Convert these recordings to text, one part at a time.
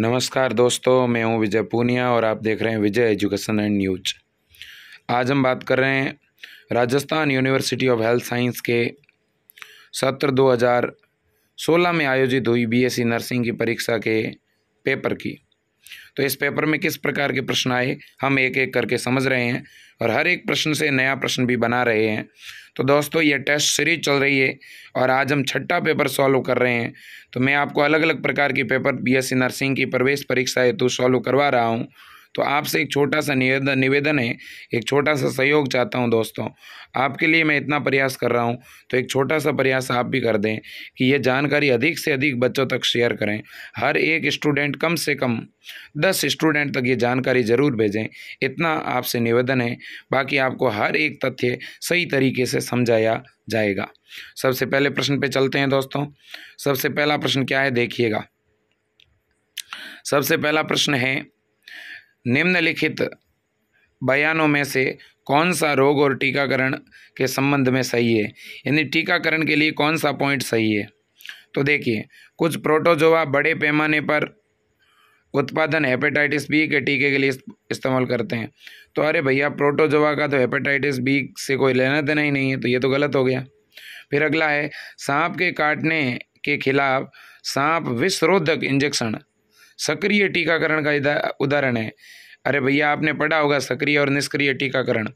नमस्कार दोस्तों मैं हूं विजय पूनिया और आप देख रहे हैं विजय एजुकेशन एंड न्यूज आज हम बात कर रहे हैं Rajasthan university of health science के सत्र 2016 में आयोजित हुई बीएससी e नर्सिंग की परीक्षा के पेपर की तो इस पेपर में किस प्रकार के प्रश्न आए हम एक एक करके समझ रहे हैं और हर एक प्रश्न से नया प्रश्न भी बना रहे हैं तो दोस्तों ये टेस्ट सीरीज चल रही है और आज हम छठा पेपर सॉल्व कर रहे हैं तो मैं आपको अलग अलग प्रकार की पेपर बीएससी नर्सिंग की प्रवेश परीक्षा हेतु सॉल्व करवा रहा हूँ तो आपसे एक छोटा सा निवेदन निवेदन है एक छोटा सा सहयोग चाहता हूँ दोस्तों आपके लिए मैं इतना प्रयास कर रहा हूँ तो एक छोटा सा प्रयास आप भी कर दें कि ये जानकारी अधिक से अधिक बच्चों तक शेयर करें हर एक स्टूडेंट कम से कम दस स्टूडेंट तक ये जानकारी ज़रूर भेजें इतना आपसे निवेदन है बाकी आपको हर एक तथ्य सही तरीके से समझाया जाएगा सबसे पहले प्रश्न पे चलते हैं दोस्तों सबसे पहला प्रश्न क्या है देखिएगा सबसे पहला प्रश्न है निम्नलिखित बयानों में से कौन सा रोग और टीकाकरण के संबंध में सही है यानी टीकाकरण के लिए कौन सा पॉइंट सही है तो देखिए कुछ प्रोटोजोवा बड़े पैमाने पर उत्पादन हेपेटाइटिस बी के टीके के लिए इस्तेमाल करते हैं तो अरे भैया प्रोटोजोवा का तो हेपेटाइटिस बी से कोई लेना देना ही नहीं है तो ये तो गलत हो गया फिर अगला है सांप के काटने के खिलाफ सांप विषरोधक इंजेक्शन सक्रिय टीकाकरण का उदाहरण है अरे भैया आपने पढ़ा होगा सक्रिय और निष्क्रिय टीकाकरण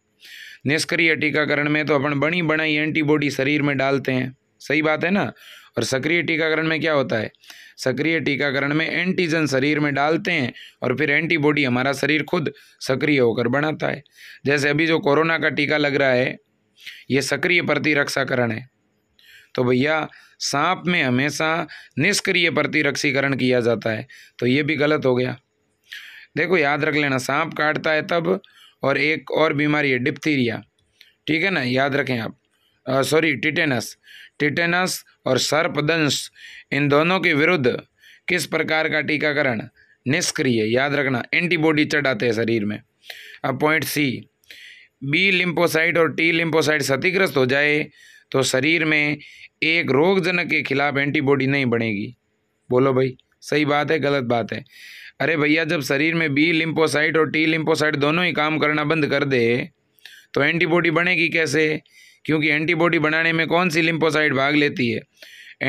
निष्क्रिय टीकाकरण में तो अपन बनी बनाई एंटीबॉडी शरीर में डालते हैं सही बात है ना और सक्रिय टीकाकरण में क्या होता है सक्रिय टीकाकरण में एंटीजन शरीर में डालते हैं और फिर एंटीबॉडी हमारा शरीर खुद सक्रिय होकर बनाता है जैसे अभी जो कोरोना का टीका लग रहा है ये सक्रिय प्रतिरक्षाकरण है तो भैया सांप में हमेशा निष्क्रिय प्रतिरक्षीकरण किया जाता है तो ये भी गलत हो गया देखो याद रख लेना सांप काटता है तब और एक और बीमारी है डिप्थीरिया ठीक है ना याद रखें आप सॉरी टिटेनस टिटेनस और सर्पदंश इन दोनों के विरुद्ध किस प्रकार का टीकाकरण निष्क्रिय याद रखना एंटीबॉडी चढ़ाते हैं शरीर में अब पॉइंट सी बी लिम्पोसाइट और टी लिम्पोसाइट क्षतिग्रस्त हो जाए तो शरीर में एक रोगजनक के खिलाफ एंटीबॉडी नहीं बनेगी बोलो भाई सही बात है गलत बात है अरे भैया जब शरीर में बी लिम्पोसाइट और टी लिम्पोसाइट दोनों ही काम करना बंद कर दे तो एंटीबॉडी बनेगी कैसे क्योंकि एंटीबॉडी बनाने में कौन सी लिम्पोसाइट भाग लेती है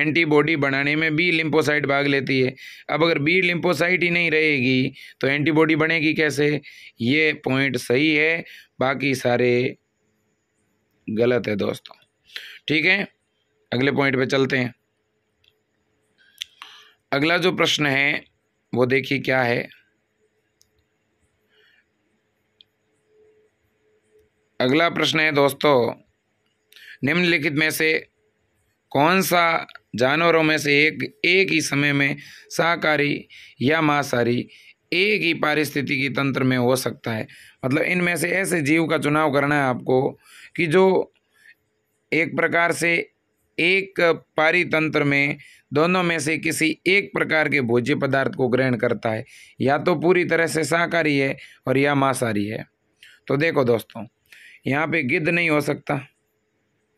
एंटीबॉडी बनाने में बी लिम्पोसाइट भाग लेती है अब अगर बी लिम्पोसाइट ही नहीं रहेगी तो एंटीबॉडी बनेगी कैसे ये पॉइंट सही है बाकी सारे गलत है दोस्तों ठीक है अगले पॉइंट पे चलते हैं अगला जो प्रश्न है वो देखिए क्या है अगला प्रश्न है दोस्तों निम्नलिखित में से कौन सा जानवरों में से एक एक ही समय में शाकाहारी या मांसाहारी एक ही पारिस्थितिकी तंत्र में हो सकता है मतलब इनमें से ऐसे जीव का चुनाव करना है आपको कि जो एक प्रकार से एक पारितंत्र में दोनों में से किसी एक प्रकार के भोज्य पदार्थ को ग्रहण करता है या तो पूरी तरह से शाकाहारी है और या मांसाहारी है तो देखो दोस्तों यहाँ पे गिद्ध नहीं हो सकता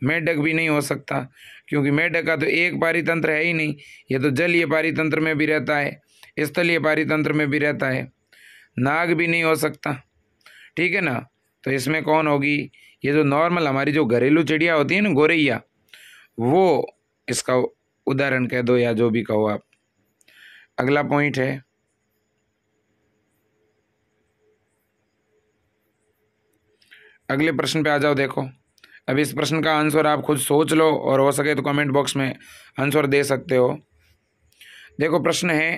मेढक भी नहीं हो सकता क्योंकि मेढक का तो एक पारितंत्र है ही नहीं ये तो जलीय पारितंत्र में भी रहता है स्थलीय पारितंत्र में भी रहता है नाग भी नहीं हो सकता ठीक है ना तो इसमें कौन होगी ये जो नॉर्मल हमारी जो घरेलू चिड़िया होती है ना गोरैया वो इसका उदाहरण कह दो या जो भी कहो आप अगला पॉइंट है अगले प्रश्न पे आ जाओ देखो अब इस प्रश्न का आंसर आप खुद सोच लो और हो सके तो कमेंट बॉक्स में आंसर दे सकते हो देखो प्रश्न है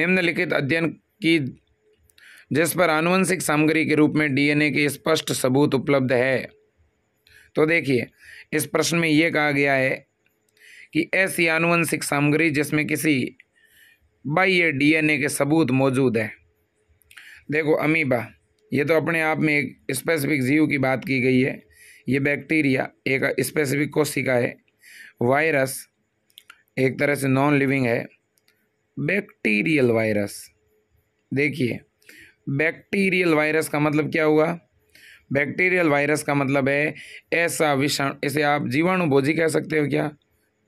निम्नलिखित अध्ययन की जिस पर आनुवंशिक सामग्री के रूप में डीएनए के स्पष्ट सबूत उपलब्ध है तो देखिए इस प्रश्न में ये कहा गया है कि ऐसी आनुवंशिक सामग्री जिसमें किसी बाह्य डीएनए के सबूत मौजूद है देखो अमीबा ये तो अपने आप में एक स्पेसिफिक जीव की बात की गई है ये बैक्टीरिया एक स्पेसिफिक कोशिका है वायरस एक तरह से नॉन लिविंग है बैक्टीरियल वायरस देखिए बैक्टीरियल वायरस का मतलब क्या हुआ बैक्टीरियल वायरस का मतलब है ऐसा विषाणु इसे आप जीवाणु भोजी कह सकते हो क्या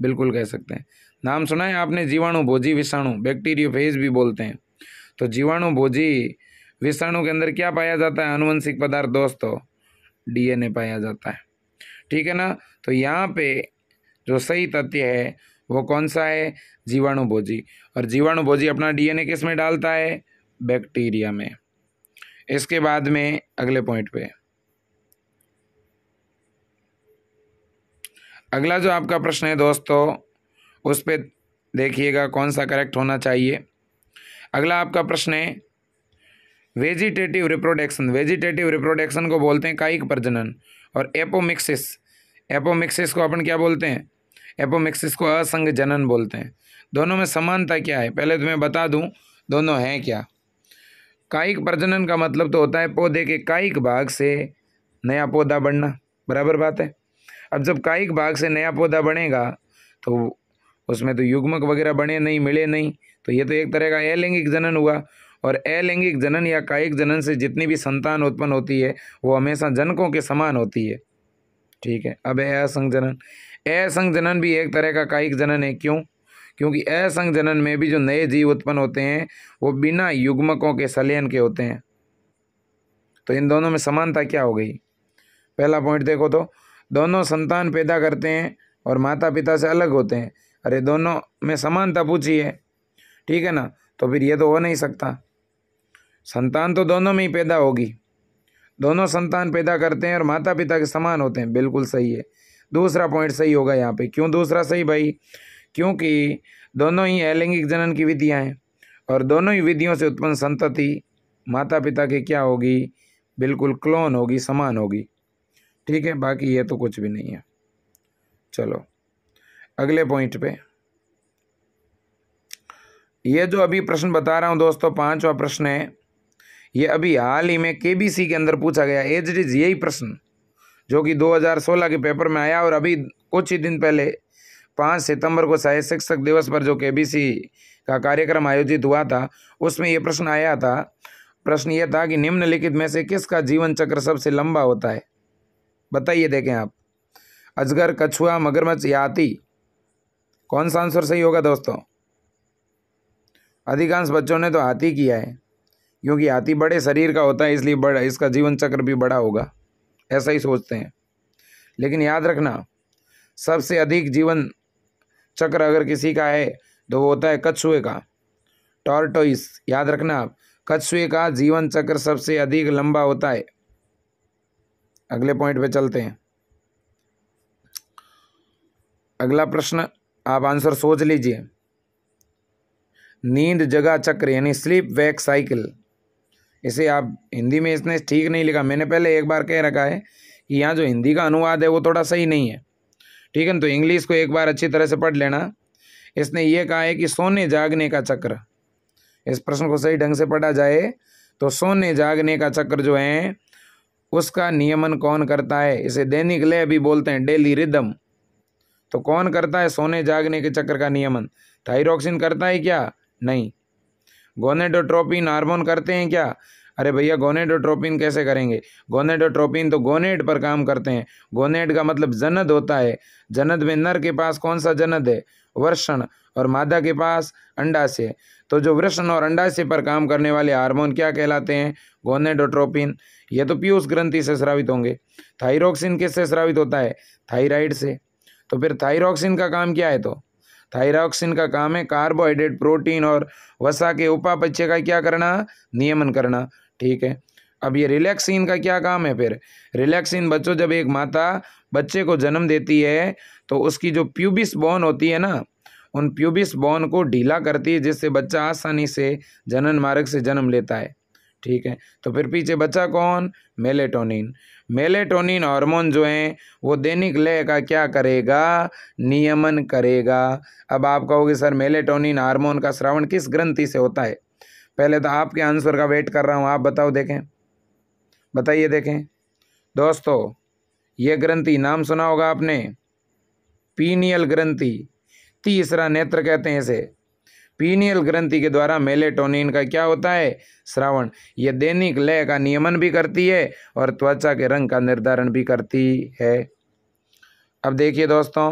बिल्कुल कह सकते हैं नाम सुना है आपने जीवाणु भोजी विषाणु बैक्टीरियो फेज भी बोलते हैं तो जीवाणु भोजी विषाणु के अंदर क्या पाया जाता है अनुवंशिक पदार्थ दोस्तों डीएनए पाया जाता है ठीक है ना तो यहाँ पे जो सही तथ्य है वो कौन सा है जीवाणु भोजी और जीवाणु भोजी अपना डीएनए किस में डालता है बैक्टीरिया में इसके बाद में अगले पॉइंट पे अगला जो आपका प्रश्न है दोस्तों उस पर देखिएगा कौन सा करेक्ट होना चाहिए अगला आपका प्रश्न है वेजिटेटिव रिप्रोडक्शन वेजिटेटिव रिप्रोडक्शन को बोलते हैं कायिक प्रजनन और एपोमिक्सिस एपोमिक्सिस को अपन क्या बोलते हैं एपोमिक्सिस को असंग जनन बोलते हैं दोनों में समानता क्या है पहले तो मैं बता दूं दोनों हैं क्या कायिक प्रजनन का मतलब तो होता है पौधे के कायिक भाग से नया पौधा बढ़ना बराबर बात है अब जब कायिक भाग से नया पौधा बनेगा तो उसमें तो युग्मक वगैरह बने नहीं मिले नहीं तो ये तो एक तरह का अलैंगिक जनन हुआ और अलैंगिक जनन या कायिक जनन से जितनी भी संतान उत्पन्न होती है वो हमेशा जनकों के समान होती है ठीक है अब असंग जनन असंग जनन भी एक तरह का कायिक जनन है क्यों क्योंकि असंग जनन में भी जो नए जीव उत्पन्न होते हैं वो बिना युग्मकों के सलयन के होते हैं तो इन दोनों में समानता क्या हो गई पहला पॉइंट देखो तो दोनों संतान पैदा करते हैं और माता पिता से अलग होते हैं अरे दोनों में समानता पूछी है ठीक है ना तो फिर ये तो हो नहीं सकता संतान तो दोनों में ही पैदा होगी दोनों संतान पैदा करते हैं और माता पिता के समान होते हैं बिल्कुल सही है दूसरा पॉइंट सही होगा यहाँ पे क्यों दूसरा सही भाई क्योंकि दोनों ही अलैंगिक जनन की विधियाँ हैं और दोनों ही विधियों से उत्पन्न संतति माता पिता की क्या होगी बिल्कुल क्लोन होगी समान होगी ठीक है बाकी ये तो कुछ भी नहीं है चलो अगले पॉइंट पे ये जो अभी प्रश्न बता रहा हूँ दोस्तों पांचवा प्रश्न है ये अभी हाल ही में केबीसी के अंदर पूछा गया एज इज यही प्रश्न जो कि 2016 के पेपर में आया और अभी कुछ ही दिन पहले पाँच सितंबर को साहित्य शिक्षक दिवस पर जो के का कार्यक्रम आयोजित हुआ था उसमें ये प्रश्न आया था प्रश्न ये था कि निम्नलिखित में से किसका जीवन चक्र सबसे लंबा होता है बताइए देखें आप अजगर कछुआ मगरमच्छ या हाथी कौन सा आंसर सही होगा दोस्तों अधिकांश बच्चों ने तो हाथी किया है क्योंकि हाथी बड़े शरीर का होता है इसलिए बड़ा इसका जीवन चक्र भी बड़ा होगा ऐसा ही सोचते हैं लेकिन याद रखना सबसे अधिक जीवन चक्र अगर किसी का है तो वो होता है कछुए का टॉर्टोइस याद रखना आप कछुए का जीवन चक्र सबसे अधिक लंबा होता है अगले पॉइंट पे चलते हैं अगला प्रश्न आप आंसर सोच लीजिए नींद जगह चक्र यानी स्लीप वेक साइकिल इसे आप हिंदी में इसने ठीक नहीं लिखा मैंने पहले एक बार कह रखा है कि यहाँ जो हिंदी का अनुवाद है वो थोड़ा सही नहीं है ठीक है ना तो इंग्लिश को एक बार अच्छी तरह से पढ़ लेना इसने ये कहा है कि सोने जागने का चक्र इस प्रश्न को सही ढंग से पढ़ा जाए तो सोने जागने का चक्र जो है उसका नियमन कौन करता है इसे दैनिक लय भी बोलते हैं डेली रिदम तो कौन करता है सोने जागने के चक्र का नियमन थाइरोक्सिन करता है क्या नहीं गोनेडोट्रोपिन हार्मोन करते हैं क्या अरे भैया गोनेडोट्रोपिन कैसे करेंगे गोनेडोट्रोपिन तो गोनेड पर काम करते हैं गोनेड का मतलब जनद होता है जनद में नर के पास कौन सा जनद है वर्षण और मादा के पास अंडाशय तो जो वृषण और अंडाशय पर काम करने वाले हार्मोन क्या कहलाते हैं गोनेडोट्रोपिन ये तो पीयूष ग्रंथि से स्रावित होंगे थायरोक्सिन किससे स्रावित होता है थाइराइड से तो फिर थाइरोक्सिन का काम क्या है तो थाइरोक्सिन का काम है कार्बोहाइड्रेट प्रोटीन और वसा के उपापच्य का क्या करना नियमन करना ठीक है अब ये रिलैक्सिन का क्या काम है फिर रिलैक्सिन बच्चों जब एक माता बच्चे को जन्म देती है तो उसकी जो प्यूबिस बोन होती है ना उन प्यूबिस बोन को ढीला करती है जिससे बच्चा आसानी से जनन मार्ग से जन्म लेता है ठीक है तो फिर पीछे बच्चा कौन मेलेटोनिन मेलेटोनिन हार्मोन जो हैं वो दैनिक लय का क्या करेगा नियमन करेगा अब आप कहोगे सर मेलेटोनिन हार्मोन का श्रवण किस ग्रंथि से होता है पहले तो आपके आंसर का वेट कर रहा हूँ आप बताओ देखें बताइए देखें दोस्तों ये ग्रंथि नाम सुना होगा आपने पीनियल ग्रंथि तीसरा नेत्र कहते हैं इसे पीनियल ग्रंथि के द्वारा मेलेटोनिन का क्या होता है श्रावण यह दैनिक लय का नियमन भी करती है और त्वचा के रंग का निर्धारण भी करती है अब देखिए दोस्तों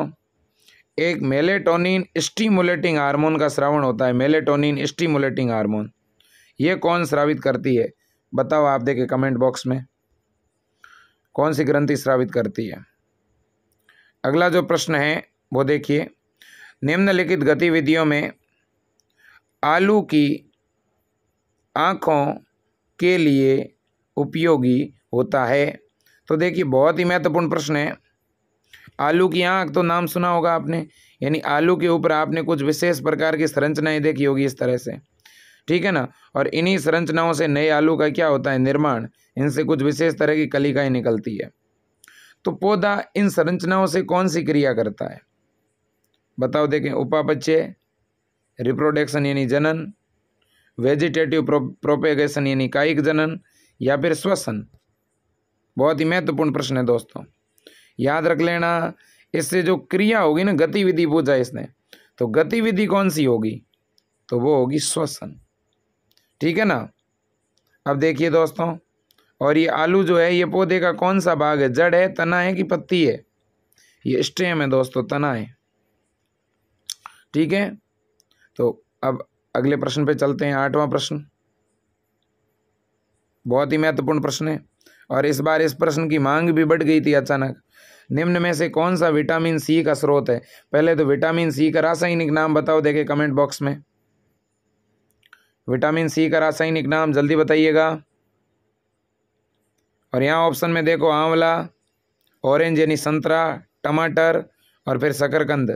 एक मेलेटोनिन स्टीमुलेटिंग हार्मोन का श्रावण होता है मेलेटोनिन स्टीमुलेटिंग हार्मोन ये कौन श्रावित करती है बताओ आप देखे कमेंट बॉक्स में कौन सी ग्रंथि श्रावित करती है अगला जो प्रश्न है वो देखिए निम्नलिखित गतिविधियों में आलू की आँखों के लिए उपयोगी होता है तो देखिए बहुत ही महत्वपूर्ण प्रश्न है आलू की आँख तो नाम सुना होगा आपने यानी आलू के ऊपर आपने कुछ विशेष प्रकार की संरचनाएं देखी होगी इस तरह से ठीक है ना और इन्हीं संरचनाओं से नए आलू का क्या होता है निर्माण इनसे कुछ विशेष तरह की कलिकाएँ निकलती है तो पौधा इन संरचनाओं से कौन सी क्रिया करता है बताओ देखें उपापच्य रिप्रोडक्शन यानी जनन वेजिटेटिव प्रो, प्रोपेगेशन यानी कायिक जनन या फिर श्वसन बहुत ही महत्वपूर्ण प्रश्न है दोस्तों याद रख लेना इससे जो क्रिया होगी ना गतिविधि पूछा इसने तो गतिविधि कौन सी होगी तो वो होगी श्वसन ठीक है ना अब देखिए दोस्तों और ये आलू जो है ये पौधे का कौन सा भाग है जड़ है तना है कि पत्ती है ये स्टेम है दोस्तों तना है ठीक है तो अब अगले प्रश्न पे चलते हैं आठवां प्रश्न बहुत ही महत्वपूर्ण प्रश्न है और इस बार इस प्रश्न की मांग भी बढ़ गई थी अचानक निम्न में से कौन सा विटामिन सी का स्रोत है पहले तो विटामिन सी का रासायनिक नाम बताओ देखे कमेंट बॉक्स में विटामिन सी का रासायनिक नाम जल्दी बताइएगा और यहाँ ऑप्शन में देखो आंवला ऑरेंज यानी संतरा टमाटर और फिर शकरकंद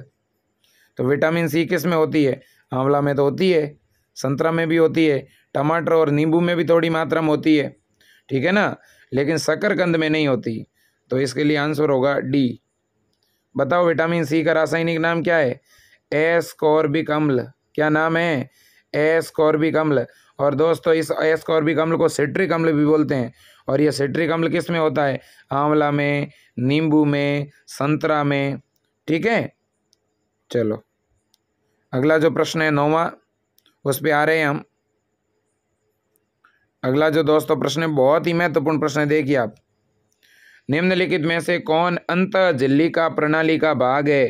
तो विटामिन सी किस में होती है आंवला में तो होती है संतरा में भी होती है टमाटर और नींबू में भी थोड़ी मात्रा में होती है ठीक है ना लेकिन शकरकंद में नहीं होती तो इसके लिए आंसर होगा डी बताओ विटामिन सी का रासायनिक नाम क्या है एस कॉर्बिक अम्ल क्या नाम है एस्कॉर्बिक अम्ल और दोस्तों इस एस्कॉर्बिक अम्ल को सिट्रिक अम्ल भी बोलते हैं और ये सिट्रिक अम्ल किस में होता है आंवला में नींबू में संतरा में ठीक है चलो अगला जो प्रश्न है नौवा उस पर आ रहे हैं हम अगला जो दोस्तों प्रश्न है बहुत ही महत्वपूर्ण तो प्रश्न है देखिए आप निम्नलिखित में से कौन अंत झिल्ली का प्रणाली का भाग है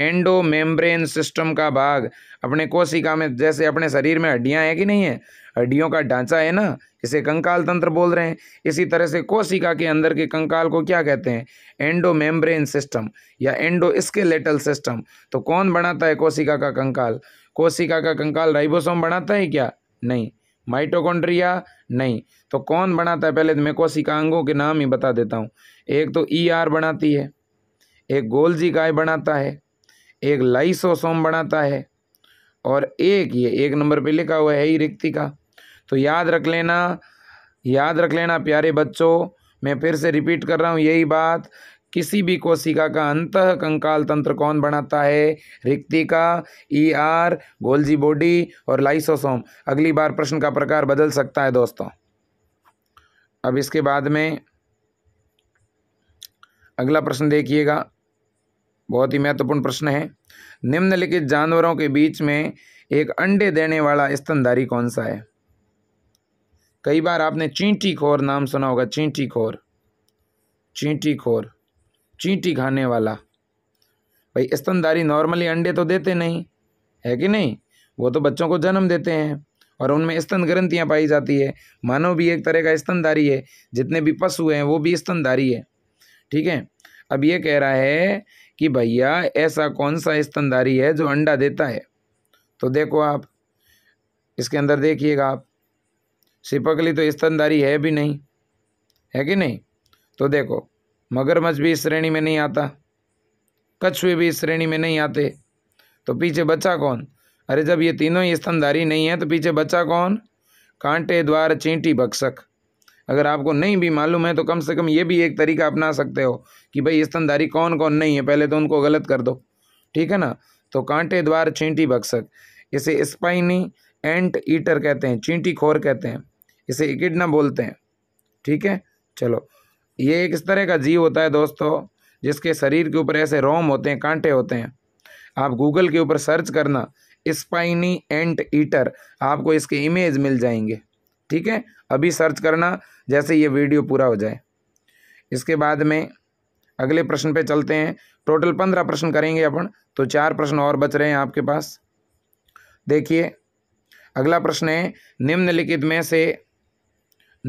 एंडो मेम्ब्रेन सिस्टम का भाग अपने कोशिका में जैसे अपने शरीर में हड्डियाँ हैं कि नहीं है हड्डियों का ढांचा है ना इसे कंकाल तंत्र बोल रहे हैं इसी तरह से कोशिका के अंदर के कंकाल को क्या कहते हैं एंडो मेम्ब्रेन सिस्टम या एंडो स्केलेटल सिस्टम तो कौन बनाता है कोशिका का कंकाल कोशिका का कंकाल राइबोसोम बनाता है क्या नहीं माइटोकॉन्ड्रिया नहीं तो कौन बनाता है पहले तो मैं कोशिका अंगों के नाम ही बता देता हूँ एक तो ई e आर बनाती है एक गोल्जी गाय बनाता है एक लाइसोसोम बनाता है और एक ये एक नंबर पे लिखा हुआ है ही रिक्ति का तो याद रख लेना याद रख लेना प्यारे बच्चों मैं फिर से रिपीट कर रहा हूँ यही बात किसी भी कोशिका का अंत कंकाल तंत्र कौन बनाता है रिक्तिका ई आर गोल्जी बॉडी और लाइसोसोम अगली बार प्रश्न का प्रकार बदल सकता है दोस्तों अब इसके बाद में अगला प्रश्न देखिएगा बहुत ही महत्वपूर्ण प्रश्न है निम्नलिखित जानवरों के बीच में एक अंडे देने वाला स्तनधारी कौन सा है कई बार आपने चींटी खोर नाम सुना होगा चींटी खोर चींटी खोर चींटी खाने वाला भाई स्तनधारी नॉर्मली अंडे तो देते नहीं है कि नहीं वो तो बच्चों को जन्म देते हैं और उनमें स्तन ग्रंथियाँ पाई जाती है मानव भी एक तरह का स्तनधारी है जितने भी पशु हैं वो भी स्तनधारी है ठीक है अब ये कह रहा है कि भैया ऐसा कौन सा स्तनधारी है जो अंडा देता है तो देखो आप इसके अंदर देखिएगा आप सिपकली तो स्तनधारी है भी नहीं है कि नहीं तो देखो मगरमच्छ भी इस श्रेणी में नहीं आता कछुए भी इस श्रेणी में नहीं आते तो पीछे बचा कौन अरे जब ये तीनों ही स्तनधारी नहीं है तो पीछे बचा कौन कांटे द्वार चींटी बक्सक अगर आपको नहीं भी मालूम है तो कम से कम ये भी एक तरीका अपना सकते हो कि भाई स्तनधारी कौन कौन नहीं है पहले तो उनको गलत कर दो ठीक है ना तो कांटे द्वार चींटी बक्सक इसे स्पाइनी एंट ईटर कहते हैं चींटी खोर कहते हैं इसे इकिडना बोलते हैं ठीक है चलो ये एक इस तरह का जीव होता है दोस्तों जिसके शरीर के ऊपर ऐसे रोम होते हैं कांटे होते हैं आप गूगल के ऊपर सर्च करना स्पाइनी एंट ईटर आपको इसके इमेज मिल जाएंगे ठीक है अभी सर्च करना जैसे ये वीडियो पूरा हो जाए इसके बाद में अगले प्रश्न पे चलते हैं टोटल पंद्रह प्रश्न करेंगे अपन तो चार प्रश्न और बच रहे हैं आपके पास देखिए अगला प्रश्न है निम्नलिखित में से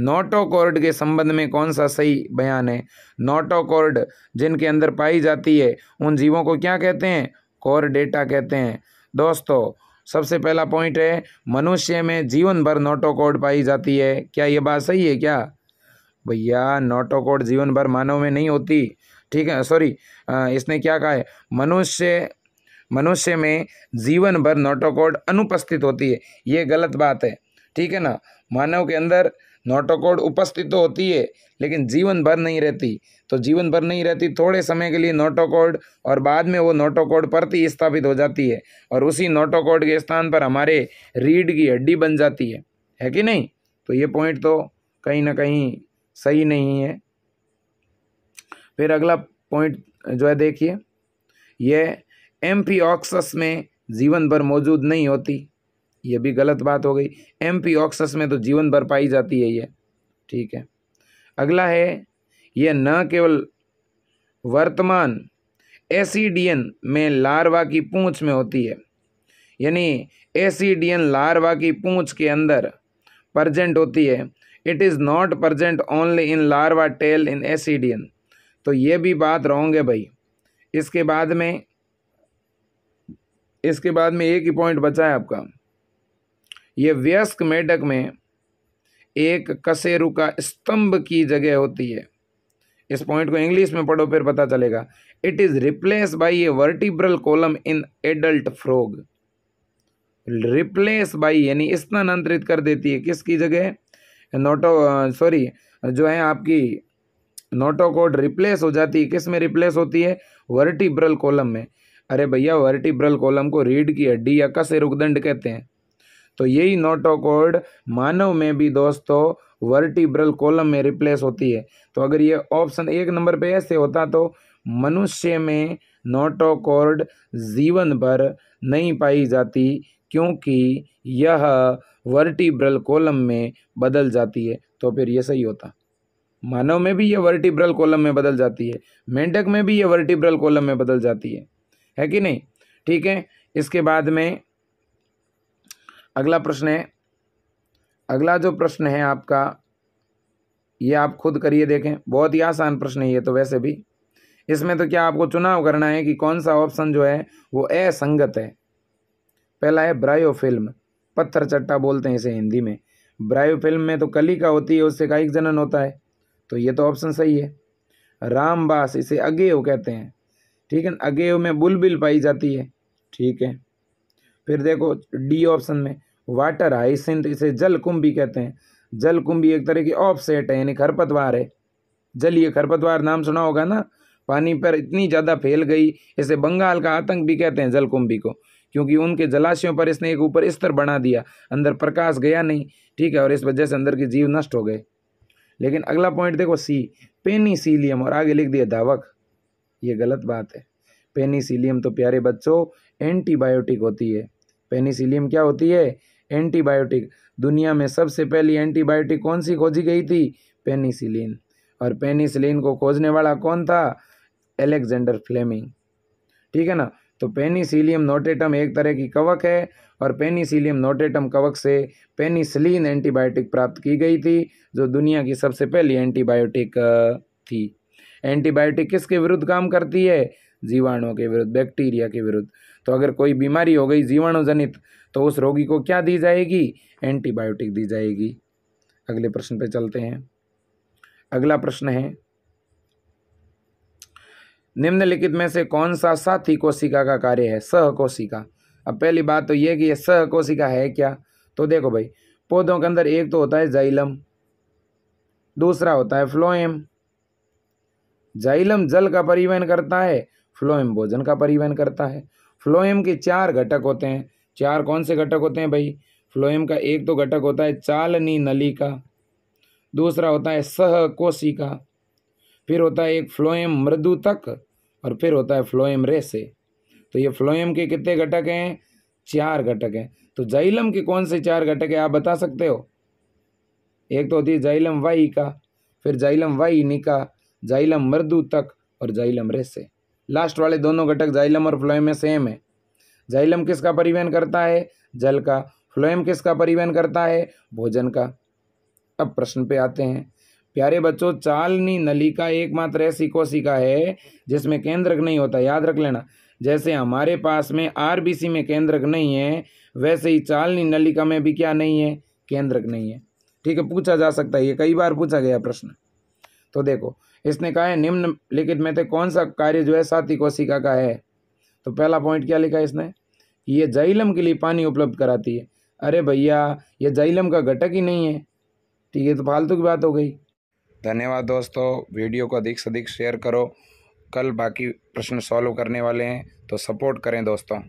नोटोकॉर्ड के संबंध में कौन सा सही बयान है नोटोकॉर्ड जिनके अंदर पाई जाती है उन जीवों को क्या कहते हैं कॉर्डेटा कहते हैं दोस्तों सबसे पहला पॉइंट है मनुष्य में जीवन भर नोटो कोड पाई जाती है क्या ये बात सही है क्या भैया नोटो कोड जीवन भर मानव में नहीं होती ठीक है सॉरी इसने क्या कहा है मनुष्य मनुष्य में जीवन भर नोटो कोड अनुपस्थित होती है ये गलत बात है ठीक है ना मानव के अंदर नोटोकोड उपस्थित तो होती है लेकिन जीवन भर नहीं रहती तो जीवन भर नहीं रहती थोड़े समय के लिए नोटोकोड और बाद में वो नोटोकोड प्रति स्थापित हो जाती है और उसी नोटोकोड के स्थान पर हमारे रीढ़ की हड्डी बन जाती है है कि नहीं तो ये पॉइंट तो कहीं ना कहीं सही नहीं है फिर अगला पॉइंट जो है देखिए यह एम्फी में जीवन भर मौजूद नहीं होती ये भी गलत बात हो गई एम पी ऑक्सस में तो जीवन भर पाई जाती है ये ठीक है अगला है यह न केवल वर्तमान एसीडियन e में लार्वा की पूंछ में होती है यानी एसीडियन e लार्वा की पूंछ के अंदर प्रजेंट होती है it is not present only in larva tail in ascidian तो ये भी बात रॉन्ग है भाई इसके बाद में इसके बाद में एक ही पॉइंट बचा है आपका ये व्यस्क मेढक में एक कसेरु का स्तंभ की जगह होती है इस पॉइंट को इंग्लिश में पढ़ो फिर पता चलेगा it is replace by a vertebral column in adult frog replace by यानी स्थानांतरित कर देती है किसकी जगह नोटो सॉरी जो है आपकी नोटोकोड रिप्लेस हो जाती है किस में रिप्लेस होती है वर्टिब्रल कॉलम में अरे भैया वर्टिब्रल कॉलम को रीढ़ की हड्डी या कसे रुकदंड कहते हैं तो यही नोटोकोड मानव में भी दोस्तों वर्टिब्रल कॉलम में रिप्लेस होती है तो अगर ये ऑप्शन एक नंबर पे ऐसे होता तो मनुष्य में नोटोकॉर्ड जीवन भर नहीं पाई जाती क्योंकि यह वर्टिब्रल कॉलम में बदल जाती है तो फिर ये सही होता मानव में भी यह वर्टिब्रल कॉलम में बदल जाती है मेंढक में भी यह वर्टिब्रल कॉलम में बदल जाती है है कि नहीं ठीक है इसके बाद में अगला प्रश्न है अगला जो प्रश्न है आपका ये आप खुद करिए देखें बहुत ही आसान प्रश्न है ये तो वैसे भी इसमें तो क्या आपको चुनाव करना है कि कौन सा ऑप्शन जो है वो असंगत है पहला है ब्रायो फिल्म पत्थर चट्टा बोलते हैं इसे हिंदी में ब्रायो फिल्म में तो कली का होती है उससे कायिक जनन होता है तो ये तो ऑप्शन सही है रामबास इसे अगेव कहते हैं ठीक है अगेव में बुलबिल पाई जाती है ठीक है फिर देखो डी ऑप्शन में वाटर हाइसिंथ इसे जल भी कहते हैं जल कुंभ एक तरह की ऑफसेट है यानी खरपतवार है जलीय खरपतवार नाम सुना होगा ना पानी पर इतनी ज़्यादा फैल गई इसे बंगाल का आतंक भी कहते हैं जलकुंभी को क्योंकि उनके जलाशयों पर इसने एक ऊपर स्तर बना दिया अंदर प्रकाश गया नहीं ठीक है और इस वजह से अंदर के जीव नष्ट हो गए लेकिन अगला पॉइंट देखो सी पेनी और आगे लिख दिया धावक ये गलत बात है पेनिसिलियम तो प्यारे बच्चों एंटीबायोटिक होती है पेनिसिलियम क्या होती है एंटीबायोटिक दुनिया में सबसे पहली एंटीबायोटिक कौन सी खोजी गई थी पेनिसिलिन और पेनिसिलिन को खोजने वाला कौन था एलेक्जेंडर फ्लेमिंग ठीक है ना तो पेनिसिलियम नोटेटम एक तरह की कवक है और पेनिसिलियम नोटेटम कवक से पेनिसिलिन एंटीबायोटिक प्राप्त की गई थी जो दुनिया की सबसे पहली एंटीबायोटिक थी एंटीबायोटिक किसके विरुद्ध काम करती है जीवाणुओं के विरुद्ध बैक्टीरिया के विरुद्ध तो अगर कोई बीमारी हो गई जीवाणु जनित तो उस रोगी को क्या दी जाएगी एंटीबायोटिक दी जाएगी अगले प्रश्न पे चलते हैं अगला प्रश्न है निम्नलिखित में से कौन सा साथी कोशिका का कार्य है सह कोशिका अब पहली बात तो यह कि यह सह कोशिका है क्या तो देखो भाई पौधों के अंदर एक तो होता है जाइलम दूसरा होता है फ्लोएम जाइलम जल का परिवहन करता है फ्लोएम भोजन का परिवहन करता है फ्लोएम के चार घटक होते हैं चार कौन से घटक होते हैं भाई फ्लोएम का एक तो घटक होता है चालनी नली का दूसरा होता है सह का फिर होता है एक फ्लोएम मृदु तक और फिर होता है फ्लोएम रेसे तो ये फ्लोएम के कितने घटक हैं चार घटक हैं तो जाइलम के कौन से चार घटक हैं आप बता सकते हो एक तो होती है जाइलम वाई का फिर जाइलम वाई निका जाइलम मृदु तक और जाइलम रेसे लास्ट वाले दोनों घटक जाइलम और फ्लोएम में सेम है जाइलम किसका परिवहन करता है जल का फ्लोएम किसका परिवहन करता है भोजन का अब प्रश्न पे आते हैं प्यारे बच्चों चालनी नली का एकमात्र ऐसी कोशिका है जिसमें केंद्रक नहीं होता याद रख लेना जैसे हमारे पास में आरबीसी में केंद्रक नहीं है वैसे ही चालनी नलिका में भी क्या नहीं है केंद्रक नहीं है ठीक है पूछा जा सकता है ये कई बार पूछा गया प्रश्न तो देखो इसने कहा है निम्न लिखित में से कौन सा कार्य जो है साथी कोशिका का है तो पहला पॉइंट क्या लिखा इसने ये जाइलम के लिए पानी उपलब्ध कराती है अरे भैया ये जाइलम का घटक ही नहीं है ठीक है तो फालतू की बात हो गई धन्यवाद दोस्तों वीडियो को अधिक से अधिक शेयर करो कल बाकी प्रश्न सॉल्व करने वाले हैं तो सपोर्ट करें दोस्तों